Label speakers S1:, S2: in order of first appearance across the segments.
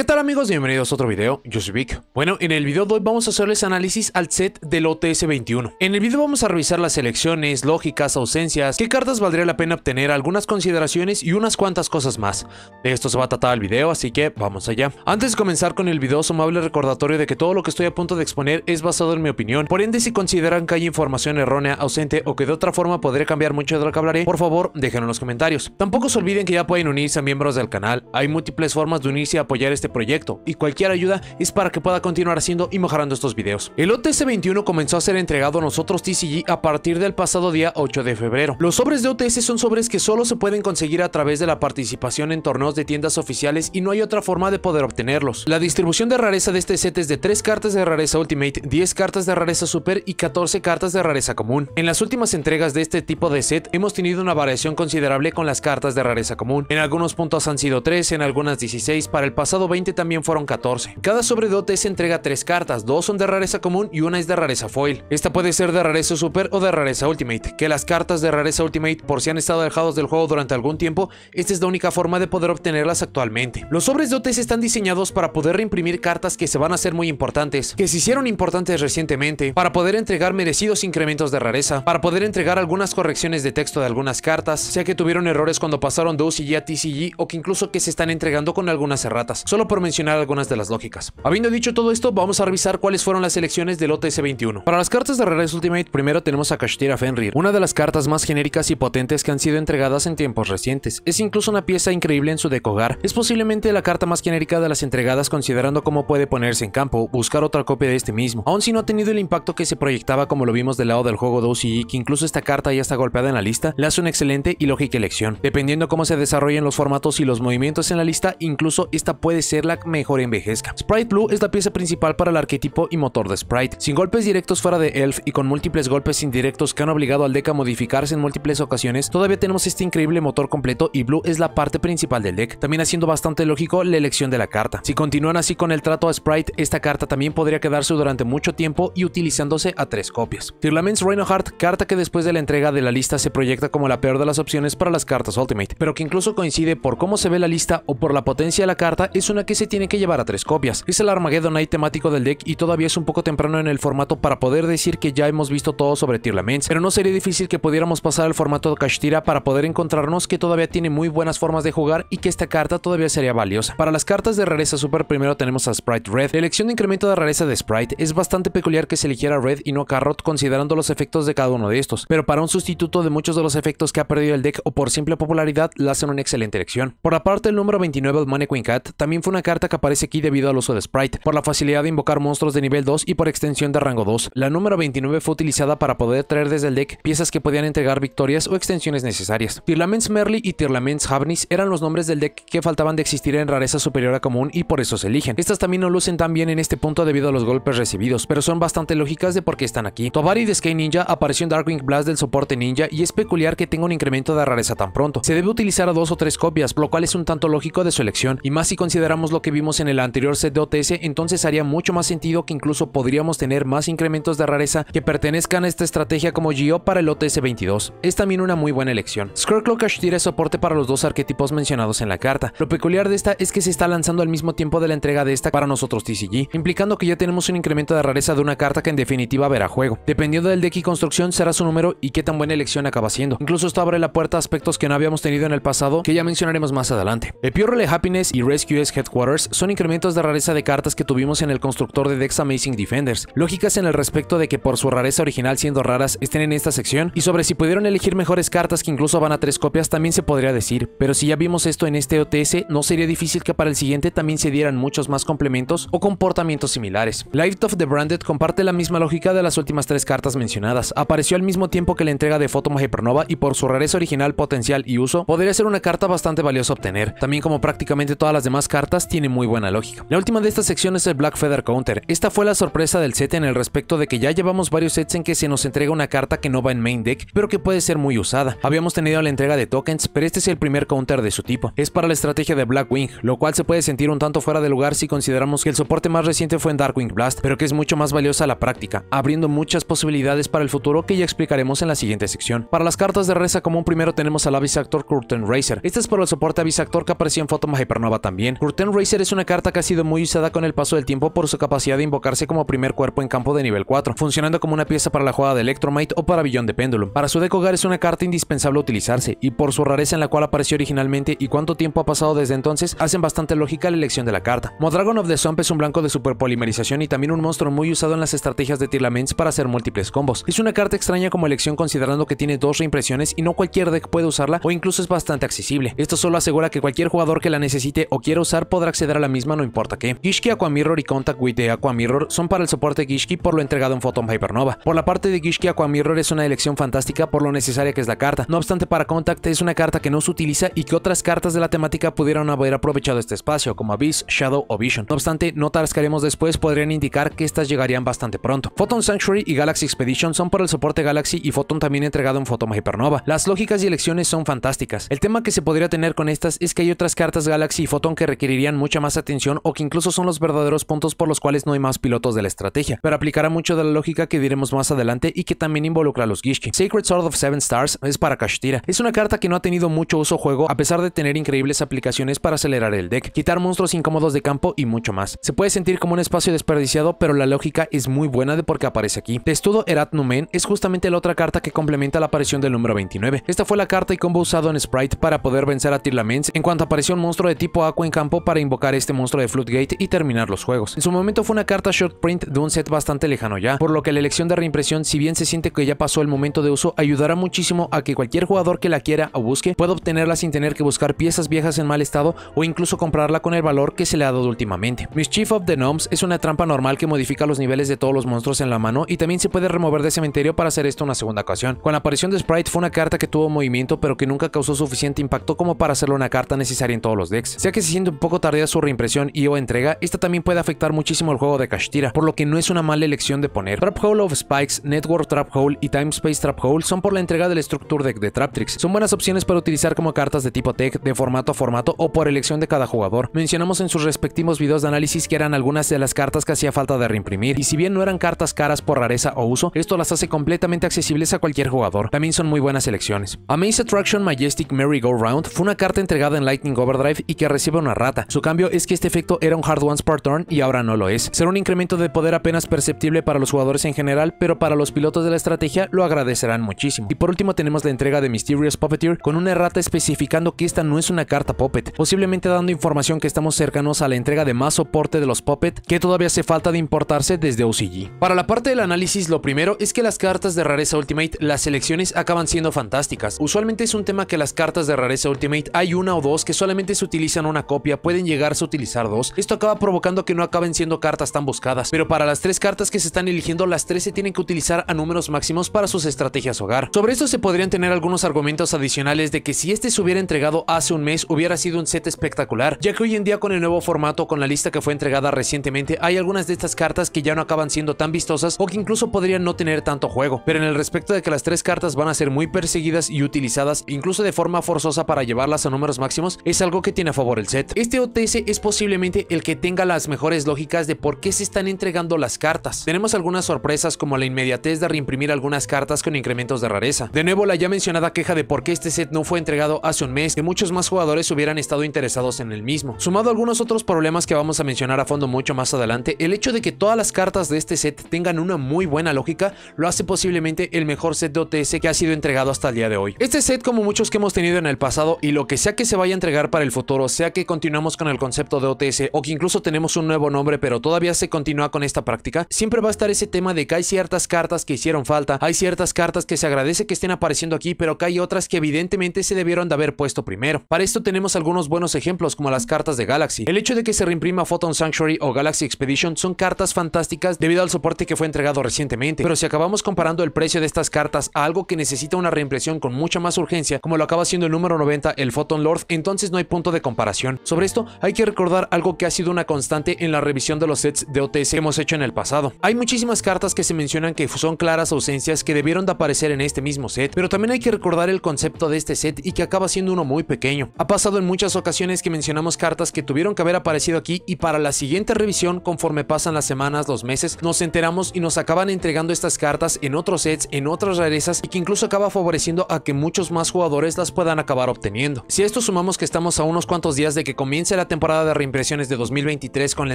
S1: ¿Qué tal amigos? Bienvenidos a otro video, yo soy Vic. Bueno, en el video de hoy vamos a hacerles análisis al set del OTS-21. En el video vamos a revisar las elecciones, lógicas, ausencias, qué cartas valdría la pena obtener, algunas consideraciones y unas cuantas cosas más. De esto se va a tratar el video, así que vamos allá. Antes de comenzar con el video, sumable recordatorio de que todo lo que estoy a punto de exponer es basado en mi opinión, por ende si consideran que hay información errónea, ausente o que de otra forma podría cambiar mucho de lo que hablaré, por favor déjenlo en los comentarios. Tampoco se olviden que ya pueden unirse a miembros del canal, hay múltiples formas de unirse y apoyar este proyecto y cualquier ayuda es para que pueda continuar haciendo y mejorando estos videos. El OTS-21 comenzó a ser entregado a nosotros TCG a partir del pasado día 8 de febrero. Los sobres de OTS son sobres que solo se pueden conseguir a través de la participación en torneos de tiendas oficiales y no hay otra forma de poder obtenerlos. La distribución de rareza de este set es de 3 cartas de rareza Ultimate, 10 cartas de rareza Super y 14 cartas de rareza común. En las últimas entregas de este tipo de set hemos tenido una variación considerable con las cartas de rareza común. En algunos puntos han sido 3, en algunas 16, para el pasado 20 también fueron 14. Cada sobredote se entrega 3 cartas, 2 son de rareza común y una es de rareza foil. Esta puede ser de rareza super o de rareza ultimate. Que las cartas de rareza ultimate por si han estado alejados del juego durante algún tiempo, esta es la única forma de poder obtenerlas actualmente. Los sobres dotes están diseñados para poder reimprimir cartas que se van a hacer muy importantes, que se hicieron importantes recientemente, para poder entregar merecidos incrementos de rareza, para poder entregar algunas correcciones de texto de algunas cartas, sea que tuvieron errores cuando pasaron de UCG a TCG o que incluso que se están entregando con algunas erratas. Solo por mencionar algunas de las lógicas. Habiendo dicho todo esto, vamos a revisar cuáles fueron las elecciones del OTS-21. Para las cartas de Rares Ultimate, primero tenemos a Kashtira Fenrir, una de las cartas más genéricas y potentes que han sido entregadas en tiempos recientes. Es incluso una pieza increíble en su decogar. Es posiblemente la carta más genérica de las entregadas considerando cómo puede ponerse en campo, buscar otra copia de este mismo. Aún si no ha tenido el impacto que se proyectaba como lo vimos del lado del juego 2 y que incluso esta carta ya está golpeada en la lista, le hace una excelente y lógica elección. Dependiendo cómo se desarrollen los formatos y los movimientos en la lista, incluso esta puede ser la mejor envejezca. Sprite Blue es la pieza principal para el arquetipo y motor de Sprite. Sin golpes directos fuera de Elf y con múltiples golpes indirectos que han obligado al deck a modificarse en múltiples ocasiones, todavía tenemos este increíble motor completo y Blue es la parte principal del deck, también haciendo bastante lógico la elección de la carta. Si continúan así con el trato a Sprite, esta carta también podría quedarse durante mucho tiempo y utilizándose a tres copias. Tirlaments Reinhardt, carta que después de la entrega de la lista se proyecta como la peor de las opciones para las cartas Ultimate, pero que incluso coincide por cómo se ve la lista o por la potencia de la carta, es una que se tiene que llevar a tres copias. Es el Armageddon Night temático del deck y todavía es un poco temprano en el formato para poder decir que ya hemos visto todo sobre Tier Laments, pero no sería difícil que pudiéramos pasar al formato de Kashtira para poder encontrarnos que todavía tiene muy buenas formas de jugar y que esta carta todavía sería valiosa. Para las cartas de rareza super primero tenemos a Sprite Red. La elección de incremento de rareza de Sprite es bastante peculiar que se eligiera Red y no Carrot considerando los efectos de cada uno de estos, pero para un sustituto de muchos de los efectos que ha perdido el deck o por simple popularidad la hacen una excelente elección. Por aparte, el número 29 el Queen Cat también fue una carta que aparece aquí debido al uso de Sprite, por la facilidad de invocar monstruos de nivel 2 y por extensión de rango 2. La número 29 fue utilizada para poder traer desde el deck piezas que podían entregar victorias o extensiones necesarias. Tirlaments Merly y Tirlaments Havnis eran los nombres del deck que faltaban de existir en rareza superior a común y por eso se eligen. Estas también no lucen tan bien en este punto debido a los golpes recibidos, pero son bastante lógicas de por qué están aquí. Tobari de Sky Ninja apareció en Darkwing Blast del soporte ninja y es peculiar que tenga un incremento de rareza tan pronto. Se debe utilizar a dos o tres copias, lo cual es un tanto lógico de su elección, y más si consideramos lo que vimos en el anterior set de OTS, entonces haría mucho más sentido que incluso podríamos tener más incrementos de rareza que pertenezcan a esta estrategia como Gio para el OTS 22. Es también una muy buena elección. Clock tiene soporte para los dos arquetipos mencionados en la carta. Lo peculiar de esta es que se está lanzando al mismo tiempo de la entrega de esta para nosotros TCG, implicando que ya tenemos un incremento de rareza de una carta que en definitiva verá juego. Dependiendo del deck y construcción será su número y qué tan buena elección acaba siendo. Incluso esto abre la puerta a aspectos que no habíamos tenido en el pasado que ya mencionaremos más adelante. El de Happiness y Rescue es Quarters son incrementos de rareza de cartas que tuvimos en el constructor de Dex Amazing Defenders, lógicas en el respecto de que por su rareza original siendo raras estén en esta sección, y sobre si pudieron elegir mejores cartas que incluso van a tres copias también se podría decir, pero si ya vimos esto en este OTS, no sería difícil que para el siguiente también se dieran muchos más complementos o comportamientos similares. Life of the Branded comparte la misma lógica de las últimas tres cartas mencionadas, apareció al mismo tiempo que la entrega de Photoma Hypernova y por su rareza original, potencial y uso, podría ser una carta bastante valiosa obtener, también como prácticamente todas las demás cartas tiene muy buena lógica. La última de estas secciones es el Black Feather Counter. Esta fue la sorpresa del set en el respecto de que ya llevamos varios sets en que se nos entrega una carta que no va en main deck, pero que puede ser muy usada. Habíamos tenido la entrega de tokens, pero este es el primer counter de su tipo. Es para la estrategia de Black Wing, lo cual se puede sentir un tanto fuera de lugar si consideramos que el soporte más reciente fue en Darkwing Blast, pero que es mucho más valiosa la práctica, abriendo muchas posibilidades para el futuro que ya explicaremos en la siguiente sección. Para las cartas de reza común primero tenemos al Abyss Actor Curtain Racer. Este es por el soporte Abyss Actor que apareció en Fotoma Hypernova también. Curtain Racer es una carta que ha sido muy usada con el paso del tiempo por su capacidad de invocarse como primer cuerpo en campo de nivel 4, funcionando como una pieza para la jugada de Electromite o para Billón de Péndulo. Para su deck hogar es una carta indispensable utilizarse, y por su rareza en la cual apareció originalmente y cuánto tiempo ha pasado desde entonces, hacen bastante lógica la elección de la carta. Modragon of the Swamp es un blanco de superpolimerización y también un monstruo muy usado en las estrategias de Tirlaments para hacer múltiples combos. Es una carta extraña como elección considerando que tiene dos reimpresiones y no cualquier deck puede usarla o incluso es bastante accesible. Esto solo asegura que cualquier jugador que la necesite o quiera usar acceder a la misma no importa qué. Gishki Aquamirror y Contact with the Mirror son para el soporte Gishki por lo entregado en Photon Hypernova. Por la parte de Gishki Mirror es una elección fantástica por lo necesaria que es la carta. No obstante, para Contact es una carta que no se utiliza y que otras cartas de la temática pudieran haber aprovechado este espacio, como Abyss, Shadow o Vision. No obstante, notas que haremos después podrían indicar que estas llegarían bastante pronto. Photon Sanctuary y Galaxy Expedition son para el soporte Galaxy y Photon también entregado en Photon Hypernova. Las lógicas y elecciones son fantásticas. El tema que se podría tener con estas es que hay otras cartas Galaxy y Photon que requerirían mucha más atención o que incluso son los verdaderos puntos por los cuales no hay más pilotos de la estrategia, pero aplicará mucho de la lógica que diremos más adelante y que también involucra a los Gishki. Sacred Sword of Seven Stars es para Kashtira. Es una carta que no ha tenido mucho uso juego a pesar de tener increíbles aplicaciones para acelerar el deck, quitar monstruos incómodos de campo y mucho más. Se puede sentir como un espacio desperdiciado, pero la lógica es muy buena de por qué aparece aquí. Testudo Erat Numen es justamente la otra carta que complementa la aparición del número 29. Esta fue la carta y combo usado en Sprite para poder vencer a Tirlamens en cuanto apareció un monstruo de tipo Aqua en campo para invocar este monstruo de Floodgate y terminar los juegos. En su momento fue una carta short print de un set bastante lejano ya, por lo que la elección de reimpresión, si bien se siente que ya pasó el momento de uso, ayudará muchísimo a que cualquier jugador que la quiera o busque pueda obtenerla sin tener que buscar piezas viejas en mal estado o incluso comprarla con el valor que se le ha dado últimamente. Mischief of the Gnomes es una trampa normal que modifica los niveles de todos los monstruos en la mano y también se puede remover de cementerio para hacer esto una segunda ocasión. Con la aparición de Sprite fue una carta que tuvo movimiento pero que nunca causó suficiente impacto como para hacerlo una carta necesaria en todos los decks. ya que se siente un poco tardía su reimpresión y o entrega, esta también puede afectar muchísimo el juego de Kashtira, por lo que no es una mala elección de poner. Trap Hole of Spikes, Network Trap Hole y Time Space Trap Hole son por la entrega del Structure Deck de Traptrix. Son buenas opciones para utilizar como cartas de tipo tech, de formato a formato o por elección de cada jugador. Mencionamos en sus respectivos videos de análisis que eran algunas de las cartas que hacía falta de reimprimir, y si bien no eran cartas caras por rareza o uso, esto las hace completamente accesibles a cualquier jugador. También son muy buenas elecciones. Amaze Attraction Majestic Merry Go Round fue una carta entregada en Lightning Overdrive y que recibe una rata. Su cambio es que este efecto era un hard once per turn y ahora no lo es. Será un incremento de poder apenas perceptible para los jugadores en general, pero para los pilotos de la estrategia lo agradecerán muchísimo. Y por último tenemos la entrega de Mysterious Puppeteer con una errata especificando que esta no es una carta Puppet, posiblemente dando información que estamos cercanos a la entrega de más soporte de los Puppet que todavía hace falta de importarse desde OCG. Para la parte del análisis lo primero es que las cartas de rareza Ultimate, las selecciones acaban siendo fantásticas. Usualmente es un tema que las cartas de rareza Ultimate hay una o dos que solamente se utilizan una copia, llegarse a utilizar dos, esto acaba provocando que no acaben siendo cartas tan buscadas, pero para las tres cartas que se están eligiendo, las tres se tienen que utilizar a números máximos para sus estrategias hogar. Sobre esto se podrían tener algunos argumentos adicionales de que si este se hubiera entregado hace un mes, hubiera sido un set espectacular, ya que hoy en día con el nuevo formato, con la lista que fue entregada recientemente, hay algunas de estas cartas que ya no acaban siendo tan vistosas o que incluso podrían no tener tanto juego, pero en el respecto de que las tres cartas van a ser muy perseguidas y utilizadas incluso de forma forzosa para llevarlas a números máximos, es algo que tiene a favor el set. Este otro OTS es posiblemente el que tenga las mejores lógicas de por qué se están entregando las cartas. Tenemos algunas sorpresas como la inmediatez de reimprimir algunas cartas con incrementos de rareza. De nuevo la ya mencionada queja de por qué este set no fue entregado hace un mes, que muchos más jugadores hubieran estado interesados en el mismo. Sumado a algunos otros problemas que vamos a mencionar a fondo mucho más adelante, el hecho de que todas las cartas de este set tengan una muy buena lógica lo hace posiblemente el mejor set de OTS que ha sido entregado hasta el día de hoy. Este set como muchos que hemos tenido en el pasado y lo que sea que se vaya a entregar para el futuro, sea que continuamos con el concepto de OTS o que incluso tenemos un nuevo nombre pero todavía se continúa con esta práctica, siempre va a estar ese tema de que hay ciertas cartas que hicieron falta, hay ciertas cartas que se agradece que estén apareciendo aquí, pero que hay otras que evidentemente se debieron de haber puesto primero. Para esto tenemos algunos buenos ejemplos como las cartas de Galaxy. El hecho de que se reimprima Photon Sanctuary o Galaxy Expedition son cartas fantásticas debido al soporte que fue entregado recientemente, pero si acabamos comparando el precio de estas cartas a algo que necesita una reimpresión con mucha más urgencia, como lo acaba siendo el número 90, el Photon Lord, entonces no hay punto de comparación. Sobre esto, hay que recordar algo que ha sido una constante en la revisión de los sets de OTS que hemos hecho en el pasado. Hay muchísimas cartas que se mencionan que son claras ausencias que debieron de aparecer en este mismo set, pero también hay que recordar el concepto de este set y que acaba siendo uno muy pequeño. Ha pasado en muchas ocasiones que mencionamos cartas que tuvieron que haber aparecido aquí y para la siguiente revisión, conforme pasan las semanas, los meses, nos enteramos y nos acaban entregando estas cartas en otros sets, en otras rarezas y que incluso acaba favoreciendo a que muchos más jugadores las puedan acabar obteniendo. Si a esto sumamos que estamos a unos cuantos días de que comience la la temporada de reimpresiones de 2023 con la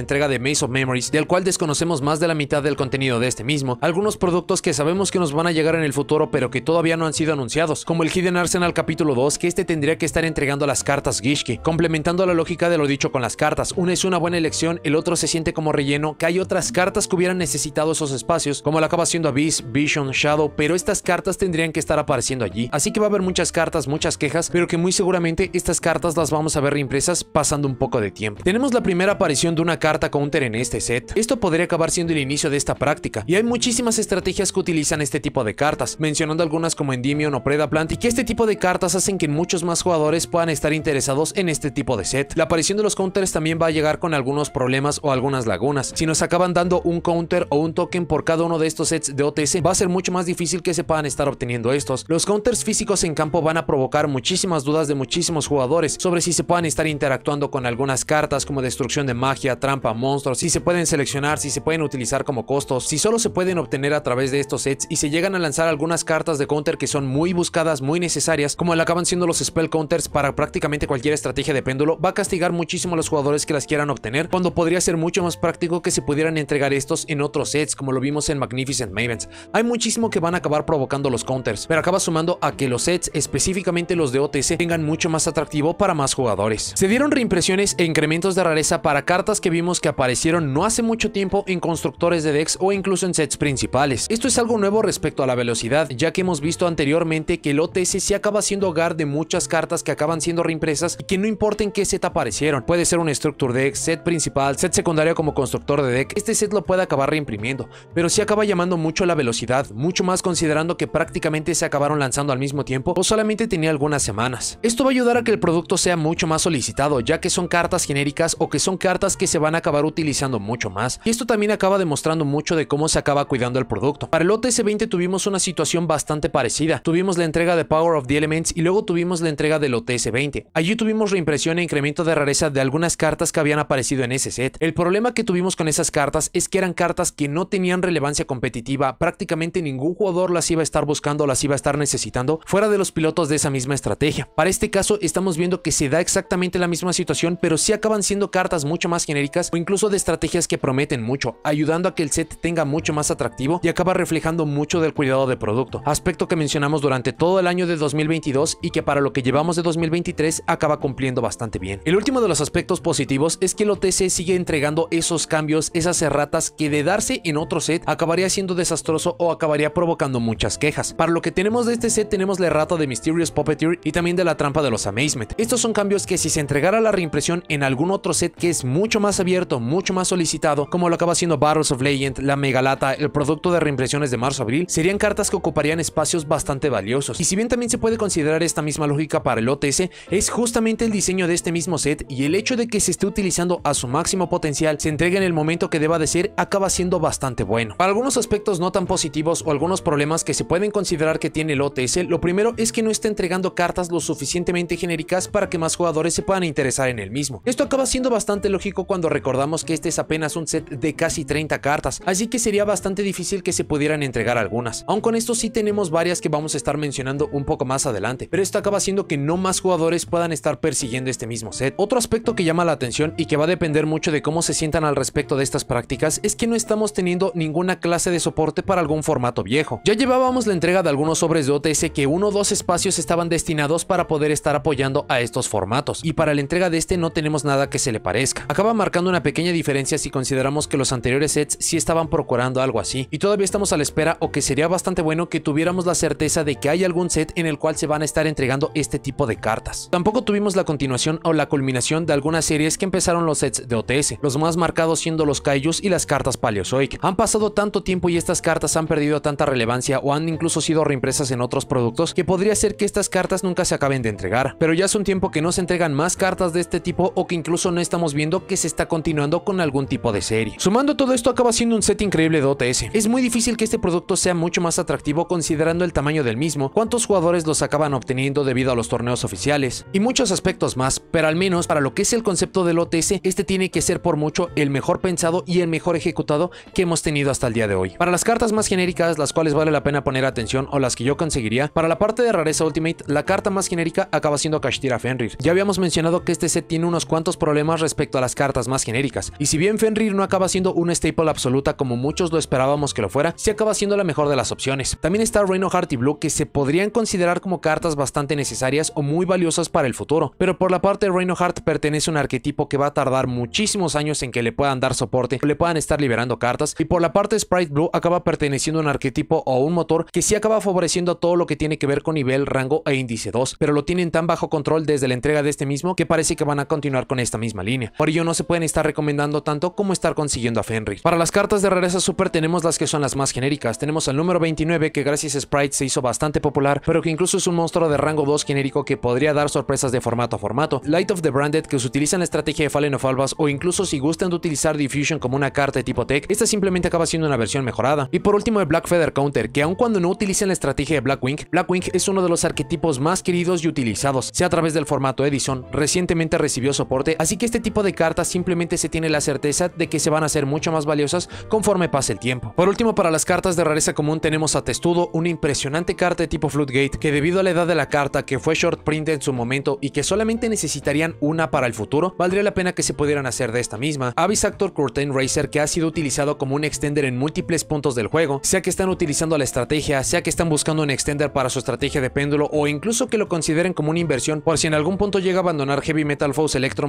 S1: entrega de Maze of Memories, del cual desconocemos más de la mitad del contenido de este mismo, algunos productos que sabemos que nos van a llegar en el futuro pero que todavía no han sido anunciados, como el Hidden Arsenal capítulo 2, que este tendría que estar entregando las cartas Gishki, complementando la lógica de lo dicho con las cartas, una es una buena elección, el otro se siente como relleno, que hay otras cartas que hubieran necesitado esos espacios, como la acaba siendo Abyss, Vision, Shadow, pero estas cartas tendrían que estar apareciendo allí, así que va a haber muchas cartas, muchas quejas, pero que muy seguramente estas cartas las vamos a ver reimpresas pasando un poco de tiempo. Tenemos la primera aparición de una carta counter en este set. Esto podría acabar siendo el inicio de esta práctica, y hay muchísimas estrategias que utilizan este tipo de cartas, mencionando algunas como Endymion o Predaplant, y que este tipo de cartas hacen que muchos más jugadores puedan estar interesados en este tipo de set. La aparición de los counters también va a llegar con algunos problemas o algunas lagunas. Si nos acaban dando un counter o un token por cada uno de estos sets de OTC, va a ser mucho más difícil que se puedan estar obteniendo estos. Los counters físicos en campo van a provocar muchísimas dudas de muchísimos jugadores sobre si se puedan estar interactuando con algunas cartas como destrucción de magia, trampa, monstruos, si se pueden seleccionar, si se pueden utilizar como costos, si solo se pueden obtener a través de estos sets y se llegan a lanzar algunas cartas de counter que son muy buscadas, muy necesarias, como la acaban siendo los spell counters para prácticamente cualquier estrategia de péndulo, va a castigar muchísimo a los jugadores que las quieran obtener, cuando podría ser mucho más práctico que se pudieran entregar estos en otros sets, como lo vimos en Magnificent Mavens. Hay muchísimo que van a acabar provocando los counters, pero acaba sumando a que los sets, específicamente los de OTC, tengan mucho más atractivo para más jugadores. Se dieron reimpresiones e incrementos de rareza para cartas que vimos que aparecieron no hace mucho tiempo en constructores de decks o incluso en sets principales. Esto es algo nuevo respecto a la velocidad, ya que hemos visto anteriormente que el OTS se acaba siendo hogar de muchas cartas que acaban siendo reimpresas y que no importa en qué set aparecieron. Puede ser un Structure Deck, set principal, set secundario como constructor de deck, este set lo puede acabar reimprimiendo, pero sí acaba llamando mucho la velocidad, mucho más considerando que prácticamente se acabaron lanzando al mismo tiempo o solamente tenía algunas semanas. Esto va a ayudar a que el producto sea mucho más solicitado, ya que son cartas genéricas o que son cartas que se van a acabar utilizando mucho más. Y esto también acaba demostrando mucho de cómo se acaba cuidando el producto. Para el OTS-20 tuvimos una situación bastante parecida. Tuvimos la entrega de Power of the Elements y luego tuvimos la entrega del OTS-20. Allí tuvimos reimpresión e incremento de rareza de algunas cartas que habían aparecido en ese set. El problema que tuvimos con esas cartas es que eran cartas que no tenían relevancia competitiva, prácticamente ningún jugador las iba a estar buscando o las iba a estar necesitando fuera de los pilotos de esa misma estrategia. Para este caso estamos viendo que se da exactamente la misma situación pero sí acaban siendo cartas mucho más genéricas o incluso de estrategias que prometen mucho, ayudando a que el set tenga mucho más atractivo y acaba reflejando mucho del cuidado de producto, aspecto que mencionamos durante todo el año de 2022 y que para lo que llevamos de 2023 acaba cumpliendo bastante bien. El último de los aspectos positivos es que el OTC sigue entregando esos cambios, esas erratas que de darse en otro set acabaría siendo desastroso o acabaría provocando muchas quejas. Para lo que tenemos de este set tenemos la errata de Mysterious Puppeteer y también de la trampa de los Amazement. Estos son cambios que si se entregara la reimpresión en algún otro set que es mucho más abierto, mucho más solicitado, como lo acaba siendo Battles of Legend, la Megalata, el producto de reimpresiones de marzo-abril, serían cartas que ocuparían espacios bastante valiosos. Y si bien también se puede considerar esta misma lógica para el OTS, es justamente el diseño de este mismo set y el hecho de que se esté utilizando a su máximo potencial, se entregue en el momento que deba de ser, acaba siendo bastante bueno. Para algunos aspectos no tan positivos o algunos problemas que se pueden considerar que tiene el OTS, lo primero es que no está entregando cartas lo suficientemente genéricas para que más jugadores se puedan interesar en él mismo. Esto acaba siendo bastante lógico cuando recordamos que este es apenas un set de casi 30 cartas, así que sería bastante difícil que se pudieran entregar algunas. Aun con esto sí tenemos varias que vamos a estar mencionando un poco más adelante, pero esto acaba siendo que no más jugadores puedan estar persiguiendo este mismo set. Otro aspecto que llama la atención y que va a depender mucho de cómo se sientan al respecto de estas prácticas es que no estamos teniendo ninguna clase de soporte para algún formato viejo. Ya llevábamos la entrega de algunos sobres de OTS que uno o dos espacios estaban destinados para poder estar apoyando a estos formatos, y para la entrega de este no tenemos nada que se le parezca. Acaba marcando una pequeña diferencia si consideramos que los anteriores sets sí estaban procurando algo así, y todavía estamos a la espera o que sería bastante bueno que tuviéramos la certeza de que hay algún set en el cual se van a estar entregando este tipo de cartas. Tampoco tuvimos la continuación o la culminación de algunas series que empezaron los sets de OTS, los más marcados siendo los Kaijus y las cartas Paleozoic. Han pasado tanto tiempo y estas cartas han perdido tanta relevancia o han incluso sido reimpresas en otros productos que podría ser que estas cartas nunca se acaben de entregar, pero ya es un tiempo que no se entregan más cartas de este tipo o que incluso no estamos viendo que se está continuando con algún tipo de serie. Sumando todo esto acaba siendo un set increíble de OTS. Es muy difícil que este producto sea mucho más atractivo considerando el tamaño del mismo, cuántos jugadores los acaban obteniendo debido a los torneos oficiales y muchos aspectos más, pero al menos para lo que es el concepto del OTS, este tiene que ser por mucho el mejor pensado y el mejor ejecutado que hemos tenido hasta el día de hoy. Para las cartas más genéricas, las cuales vale la pena poner atención o las que yo conseguiría, para la parte de rareza Ultimate, la carta más genérica acaba siendo Kashtira Fenrir. Ya habíamos mencionado que este set tiene unos cuantos problemas respecto a las cartas más genéricas, y si bien Fenrir no acaba siendo una staple absoluta como muchos lo esperábamos que lo fuera, sí acaba siendo la mejor de las opciones. También está Reino Heart y Blue que se podrían considerar como cartas bastante necesarias o muy valiosas para el futuro, pero por la parte de Reino Heart pertenece a un arquetipo que va a tardar muchísimos años en que le puedan dar soporte o le puedan estar liberando cartas, y por la parte de Sprite Blue acaba perteneciendo a un arquetipo o un motor que sí acaba favoreciendo todo lo que tiene que ver con nivel, rango e índice 2, pero lo tienen tan bajo control desde la entrega de este mismo que parece que van a continuar con esta misma línea. Por ello no se pueden estar recomendando tanto como estar consiguiendo a Fenrir. Para las cartas de rareza super tenemos las que son las más genéricas. Tenemos al número 29 que gracias a Sprite se hizo bastante popular, pero que incluso es un monstruo de rango 2 genérico que podría dar sorpresas de formato a formato. Light of the Branded que se utiliza en la estrategia de Fallen of Albas o incluso si gustan de utilizar Diffusion como una carta de tipo tech, esta simplemente acaba siendo una versión mejorada. Y por último el Black Feather Counter que aun cuando no utilicen la estrategia de Blackwing, Blackwing es uno de los arquetipos más queridos y utilizados, sea a través del formato Edison, recientemente recibió soporte, así que este tipo de cartas simplemente se tiene la certeza de que se van a hacer mucho más valiosas conforme pase el tiempo. Por último, para las cartas de rareza común tenemos a Testudo, una impresionante carta de tipo Floodgate que debido a la edad de la carta que fue short print en su momento y que solamente necesitarían una para el futuro, valdría la pena que se pudieran hacer de esta misma. Avis Actor Curtain Racer que ha sido utilizado como un extender en múltiples puntos del juego, sea que están utilizando la estrategia, sea que están buscando un extender para su estrategia de péndulo o incluso que lo consideren como una inversión por si en algún punto llega a abandonar Heavy Metal Morpheus Electro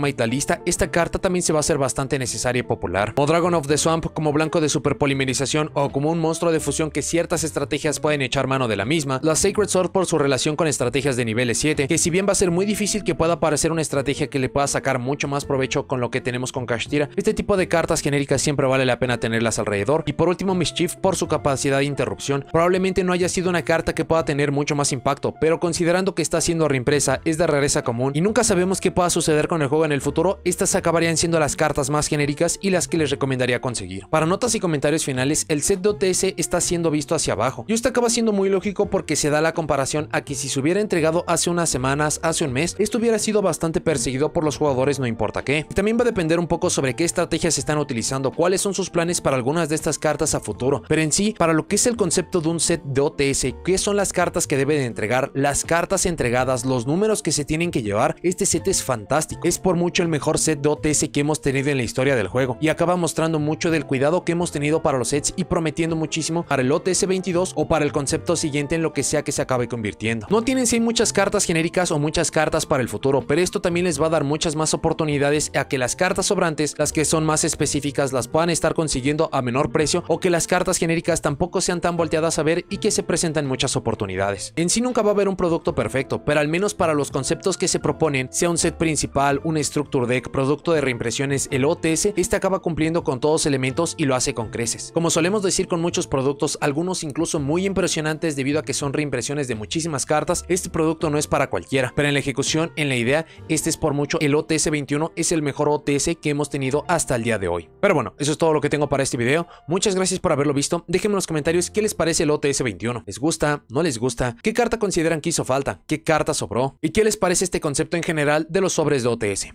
S1: esta carta también se va a hacer bastante necesaria y popular. O Dragon of the Swamp como blanco de superpolimerización o como un monstruo de fusión que ciertas estrategias pueden echar mano de la misma. La Sacred Sword por su relación con estrategias de niveles 7, que si bien va a ser muy difícil que pueda parecer una estrategia que le pueda sacar mucho más provecho con lo que tenemos con Kashtira, este tipo de cartas genéricas siempre vale la pena tenerlas alrededor. Y por último Mischief por su capacidad de interrupción. Probablemente no haya sido una carta que pueda tener mucho más impacto, pero considerando que está siendo reimpresa, es de rareza común y nunca sabemos qué pueda suceder con el juego en el futuro, estas acabarían siendo las cartas más genéricas y las que les recomendaría conseguir. Para notas y comentarios finales, el set de OTS está siendo visto hacia abajo. Y esto acaba siendo muy lógico porque se da la comparación a que si se hubiera entregado hace unas semanas, hace un mes, esto hubiera sido bastante perseguido por los jugadores no importa qué. Y también va a depender un poco sobre qué estrategias están utilizando, cuáles son sus planes para algunas de estas cartas a futuro. Pero en sí, para lo que es el concepto de un set de OTS, qué son las cartas que deben entregar, las cartas entregadas, los números que se tienen que llevar, este set es fantástico es por mucho el mejor set de OTS que hemos tenido en la historia del juego y acaba mostrando mucho del cuidado que hemos tenido para los sets y prometiendo muchísimo para el OTS 22 o para el concepto siguiente en lo que sea que se acabe convirtiendo. No tienen hay muchas cartas genéricas o muchas cartas para el futuro, pero esto también les va a dar muchas más oportunidades a que las cartas sobrantes, las que son más específicas, las puedan estar consiguiendo a menor precio o que las cartas genéricas tampoco sean tan volteadas a ver y que se presentan muchas oportunidades. En sí nunca va a haber un producto perfecto, pero al menos para los conceptos que se proponen, sea un set principal un structure deck producto de reimpresiones, el OTS, este acaba cumpliendo con todos elementos y lo hace con creces. Como solemos decir con muchos productos, algunos incluso muy impresionantes debido a que son reimpresiones de muchísimas cartas, este producto no es para cualquiera, pero en la ejecución, en la idea, este es por mucho el OTS 21 es el mejor OTS que hemos tenido hasta el día de hoy. Pero bueno, eso es todo lo que tengo para este video, muchas gracias por haberlo visto, déjenme en los comentarios qué les parece el OTS 21, ¿les gusta? ¿No les gusta? ¿Qué carta consideran que hizo falta? ¿Qué carta sobró? ¿Y qué les parece este concepto en general de los sobres OTS.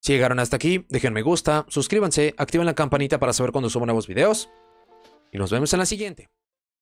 S1: Si llegaron hasta aquí, dejen me gusta, suscríbanse, activen la campanita para saber cuando subo nuevos videos. Y nos vemos en la siguiente.